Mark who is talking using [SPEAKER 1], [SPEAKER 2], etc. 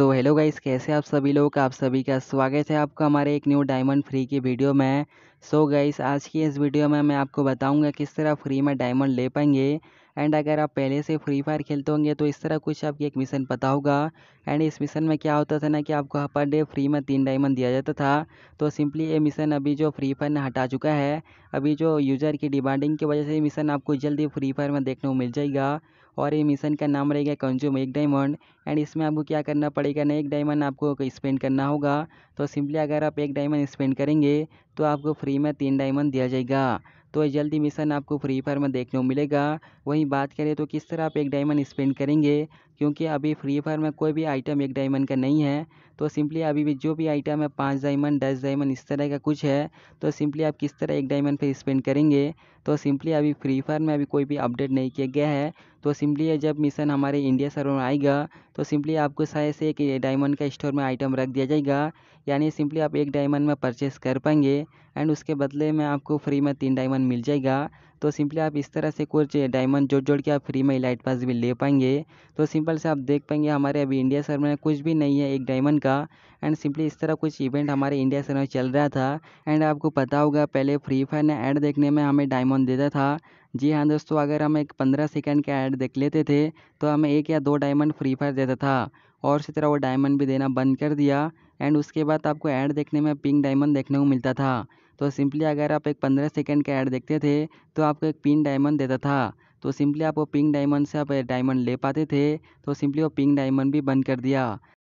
[SPEAKER 1] so hello guys कैसे आप सभी लोग आप सभी का स्वागत है आपका हमारे एक न्यू डायमंड फ्री की वीडियो में सो so गाइस आज की इस वीडियो में मैं आपको बताऊंगा किस तरह फ्री में डायमंड ले पाएंगे एंड अगर आप पहले से फ्री फायर खेलते होंगे तो इस तरह कुछ आपकी एक मिशन पता होगा एंड इस मिशन में क्या होता था ना कि आपको पर डे फ्री में तीन डायमंड दिया जाता था तो सिंपली ये मिशन अभी जो फ्री फायर ने हटा चुका है अभी जो यूज़र की डिमांडिंग की वजह से ये मिशन आपको जल्दी फ्री फायर में देखने को मिल जाएगा और ये मिशन का नाम रहेगा कंज्यूम एक डायमंड एंड इसमें आपको क्या करना पड़ेगा ना एक डायमंड आपको स्पेंड करना होगा तो सिंपली अगर आप एक डायमंड स्पेंड करेंगे तो आपको फ्री में तीन डायमंड दिया जाएगा तो जल्दी मिशन आपको फ्री फायर में देखने को मिलेगा वहीं बात करें तो किस तरह आप एक डायमंड स्पेंड करेंगे क्योंकि अभी फ्री फायर में कोई भी आइटम एक डायमंड का नहीं है तो सिंपली अभी भी जो भी आइटम है पाँच डायमंड दस डायमंड इस तरह का कुछ है तो सिंपली आप किस तरह एक डायमंड फिर स्पेंड करेंगे तो सिंपली अभी फ्री फायर में अभी कोई भी अपडेट नहीं किया गया है तो सिंपली जब मिशन हमारे इंडिया सर्वर में आएगा तो सिंपली आपको शायद से एक डायमंड का स्टोर में आइटम रख दिया जाएगा यानी सिंपली आप एक डायमंड में परचेस कर पाएंगे एंड उसके बदले में आपको फ्री में तीन डायमंड मिल जाएगा तो सिंपली आप इस तरह से कुछ डायमंड जोड़ जोड़ के आप फ्री में लाइट पास भी ले पाएंगे तो सिंपल से आप देख पाएंगे हमारे अभी इंडिया सर में कुछ भी नहीं है एक डायमंड का एंड सिंपली इस तरह कुछ इवेंट हमारे इंडिया सर में चल रहा था एंड आपको पता होगा पहले फ्री फायर ने ऐड देखने में हमें डायमंड देता था जी हाँ दोस्तों अगर हम एक पंद्रह सेकेंड का ऐड देख लेते थे तो हमें एक या दो डायमंड फ्री फायर देता था और इसी तरह वो डायमंड भी देना बंद कर दिया एंड उसके बाद आपको ऐड देखने में पिंक डायमंड देखने को मिलता था तो सिंपली अगर आप एक पंद्रह सेकेंड का ऐड देखते थे तो आपको एक पिंक डायमंड देता था तो सिंपली आप वो पिंक डायमंड से आप डायमंड ले पाते थे तो सिंपली वो पिंक डायमंड भी बंद कर दिया